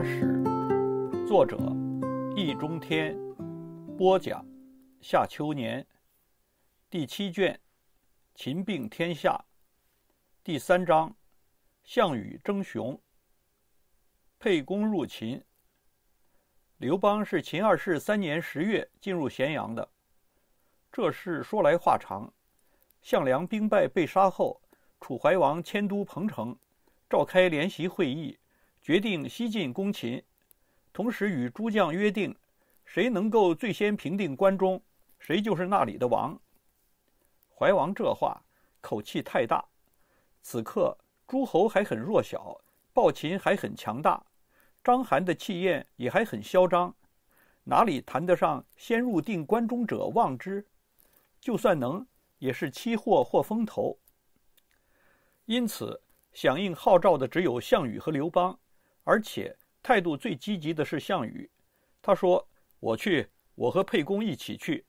《史》作者易中天播讲夏秋年第七卷秦并天下第三章项羽争雄。沛公入秦，刘邦是秦二世三年十月进入咸阳的。这事说来话长，项梁兵败被杀后，楚怀王迁都彭城，召开联席会议。决定西进攻秦，同时与诸将约定，谁能够最先平定关中，谁就是那里的王。怀王这话口气太大，此刻诸侯还很弱小，暴秦还很强大，章邯的气焰也还很嚣张，哪里谈得上先入定关中者王之？就算能，也是期货或风头。因此，响应号召的只有项羽和刘邦。而且态度最积极的是项羽，他说：“我去，我和沛公一起去。”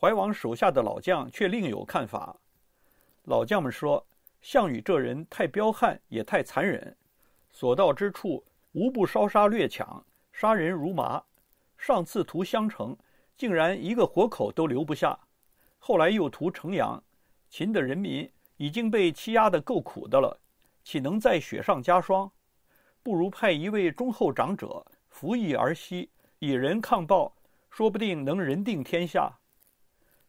怀王手下的老将却另有看法，老将们说：“项羽这人太彪悍，也太残忍，所到之处无不烧杀掠抢，杀人如麻。上次屠襄城，竟然一个活口都留不下；后来又屠城阳，秦的人民已经被欺压得够苦的了，岂能再雪上加霜？”不如派一位忠厚长者服役而息，以人抗暴，说不定能人定天下。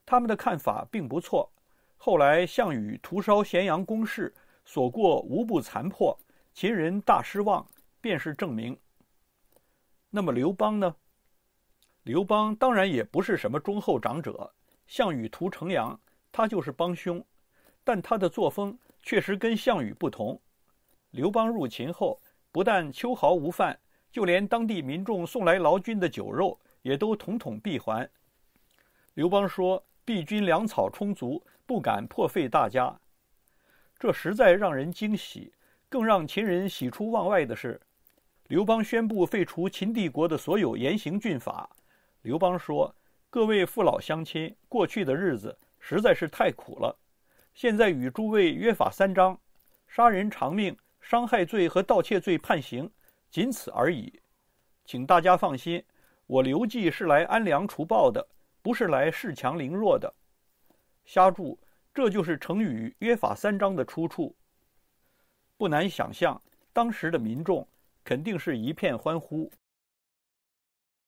他们的看法并不错。后来项羽屠烧咸阳宫室，所过无不残破，秦人大失望，便是证明。那么刘邦呢？刘邦当然也不是什么忠厚长者，项羽屠城阳，他就是帮凶。但他的作风确实跟项羽不同。刘邦入秦后。不但秋毫无犯，就连当地民众送来劳军的酒肉也都统统闭还。刘邦说：“璧军粮草充足，不敢破费大家。”这实在让人惊喜。更让秦人喜出望外的是，刘邦宣布废除秦帝国的所有严刑峻法。刘邦说：“各位父老乡亲，过去的日子实在是太苦了，现在与诸位约法三章，杀人偿命。”伤害罪和盗窃罪判刑，仅此而已，请大家放心，我刘季是来安良除暴的，不是来恃强凌弱的。瞎注，这就是成语“约法三章”的出处。不难想象，当时的民众肯定是一片欢呼。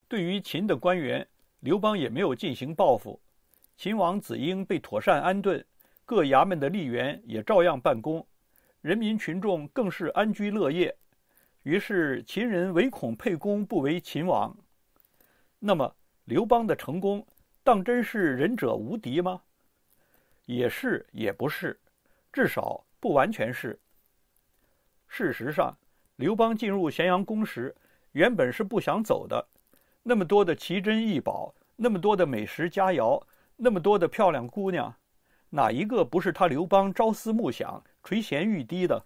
对于秦的官员，刘邦也没有进行报复，秦王子婴被妥善安顿，各衙门的吏员也照样办公。人民群众更是安居乐业，于是秦人唯恐沛公不为秦王。那么刘邦的成功，当真是仁者无敌吗？也是，也不是，至少不完全是。事实上，刘邦进入咸阳宫时，原本是不想走的。那么多的奇珍异宝，那么多的美食佳肴，那么多的漂亮姑娘，哪一个不是他刘邦朝思暮想？垂涎欲滴的。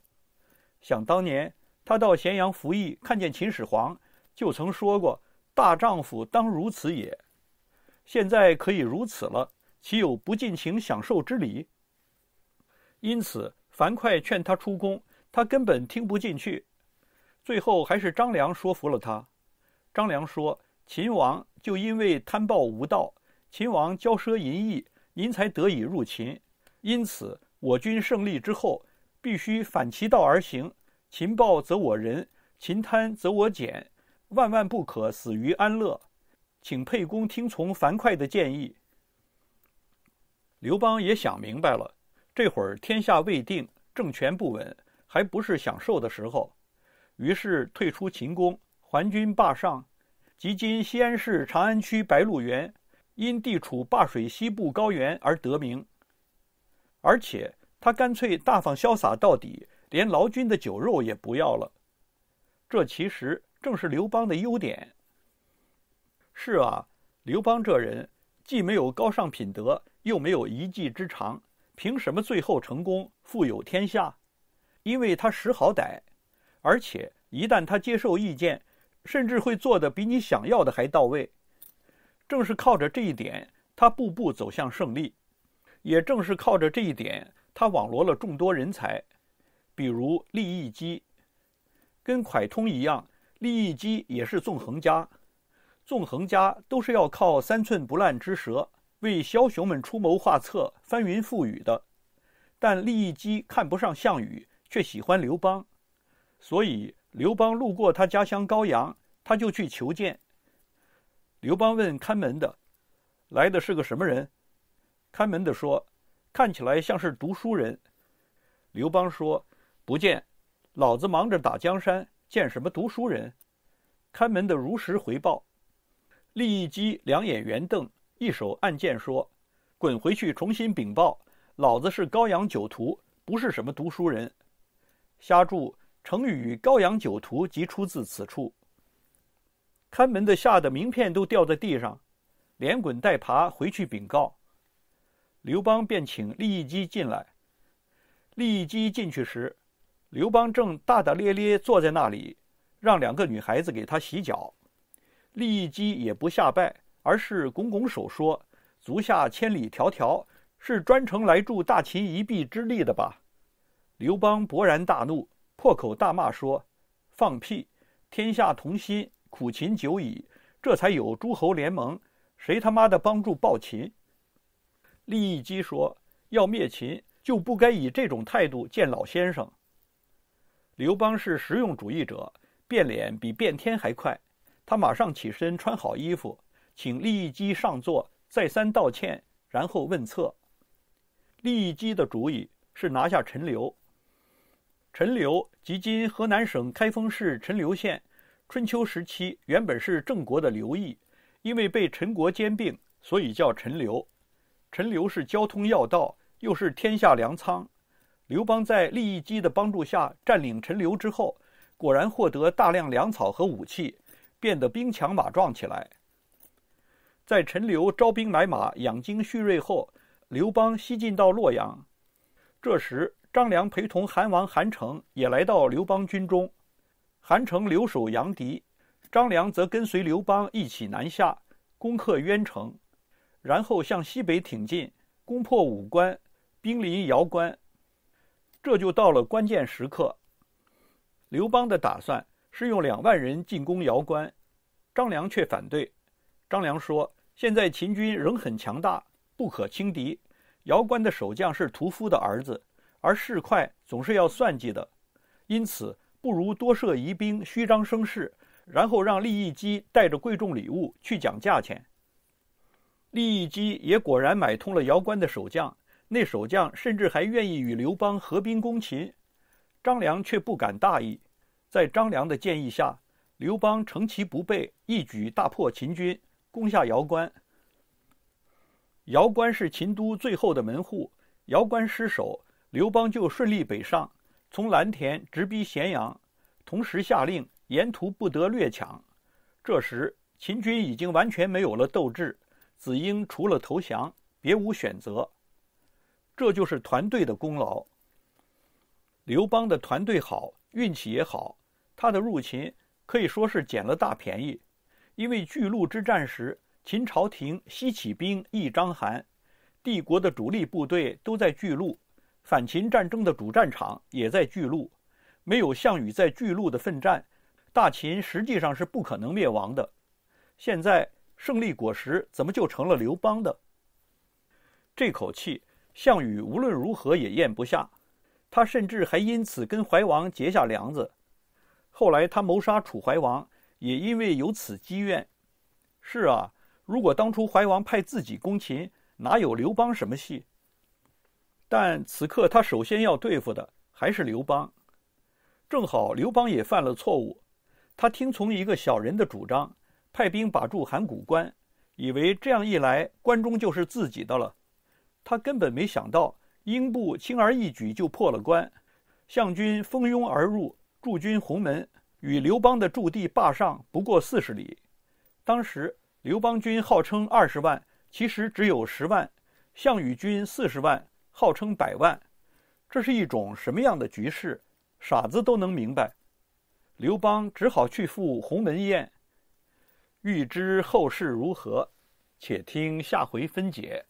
想当年，他到咸阳服役，看见秦始皇，就曾说过：“大丈夫当如此也。”现在可以如此了，岂有不尽情享受之理？因此，樊哙劝他出宫，他根本听不进去。最后，还是张良说服了他。张良说：“秦王就因为贪暴无道，秦王骄奢淫逸，您才得以入秦。因此，我军胜利之后。”必须反其道而行，秦暴则我仁，秦贪则我俭，万万不可死于安乐。请沛公听从樊哙的建议。刘邦也想明白了，这会儿天下未定，政权不稳，还不是享受的时候。于是退出秦宫，还军霸上，即今西安市长安区白鹿原，因地处灞水西部高原而得名，而且。他干脆大方潇洒到底，连劳军的酒肉也不要了。这其实正是刘邦的优点。是啊，刘邦这人既没有高尚品德，又没有一技之长，凭什么最后成功、富有天下？因为他识好歹，而且一旦他接受意见，甚至会做的比你想要的还到位。正是靠着这一点，他步步走向胜利；也正是靠着这一点。他网罗了众多人才，比如利益基，跟蒯通一样，利益基也是纵横家。纵横家都是要靠三寸不烂之舌为枭雄们出谋划策、翻云覆雨的。但利益基看不上项羽，却喜欢刘邦，所以刘邦路过他家乡高阳，他就去求见。刘邦问看门的：“来的是个什么人？”看门的说。看起来像是读书人，刘邦说：“不见，老子忙着打江山，见什么读书人？”看门的如实回报。立益基两眼圆瞪，一手按剑说：“滚回去重新禀报，老子是高阳酒徒，不是什么读书人。”下注成语“高阳酒徒”即出自此处。看门的吓得名片都掉在地上，连滚带爬回去禀告。刘邦便请利益基进来。利益基进去时，刘邦正大大咧咧坐在那里，让两个女孩子给他洗脚。利益基也不下拜，而是拱拱手说：“足下千里迢迢，是专程来助大秦一臂之力的吧？”刘邦勃然大怒，破口大骂说：“放屁！天下同心，苦秦久矣，这才有诸侯联盟，谁他妈的帮助暴秦？”利益基说：“要灭秦，就不该以这种态度见老先生。”刘邦是实用主义者，变脸比变天还快。他马上起身，穿好衣服，请利益基上座，再三道歉，然后问策。利益基的主意是拿下陈留。陈留即今河南省开封市陈留县，春秋时期原本是郑国的刘邑，因为被陈国兼并，所以叫陈留。陈留是交通要道，又是天下粮仓。刘邦在利益基的帮助下占领陈留之后，果然获得大量粮草和武器，变得兵强马壮起来。在陈留招兵买马、养精蓄锐后，刘邦西进到洛阳。这时，张良陪同韩王韩成也来到刘邦军中。韩成留守杨迪，张良则跟随刘邦一起南下，攻克渊城。然后向西北挺进，攻破五关，兵临瑶关，这就到了关键时刻。刘邦的打算是用两万人进攻瑶关，张良却反对。张良说：“现在秦军仍很强大，不可轻敌。瑶关的守将是屠夫的儿子，而市侩总是要算计的，因此不如多设疑兵，虚张声势，然后让利益机带着贵重礼物去讲价钱。”利益基也果然买通了姚关的守将，那守将甚至还愿意与刘邦合兵攻秦。张良却不敢大意，在张良的建议下，刘邦乘其不备，一举大破秦军，攻下姚关。姚关是秦都最后的门户，姚关失守，刘邦就顺利北上，从蓝田直逼咸阳，同时下令沿途不得掠抢。这时，秦军已经完全没有了斗志。子婴除了投降，别无选择。这就是团队的功劳。刘邦的团队好，运气也好，他的入秦可以说是捡了大便宜。因为巨鹿之战时，秦朝廷西起兵，易章邯，帝国的主力部队都在巨鹿，反秦战争的主战场也在巨鹿。没有项羽在巨鹿的奋战，大秦实际上是不可能灭亡的。现在。胜利果实怎么就成了刘邦的？这口气，项羽无论如何也咽不下。他甚至还因此跟怀王结下梁子。后来他谋杀楚怀王，也因为有此积怨。是啊，如果当初怀王派自己攻秦，哪有刘邦什么戏？但此刻他首先要对付的还是刘邦。正好刘邦也犯了错误，他听从一个小人的主张。派兵把住函谷关，以为这样一来，关中就是自己的了。他根本没想到，英布轻而易举就破了关，项军蜂拥而入，驻军鸿门，与刘邦的驻地霸上不过四十里。当时刘邦军号称二十万，其实只有十万；项羽军四十万，号称百万。这是一种什么样的局势？傻子都能明白。刘邦只好去赴鸿门宴。欲知后事如何，且听下回分解。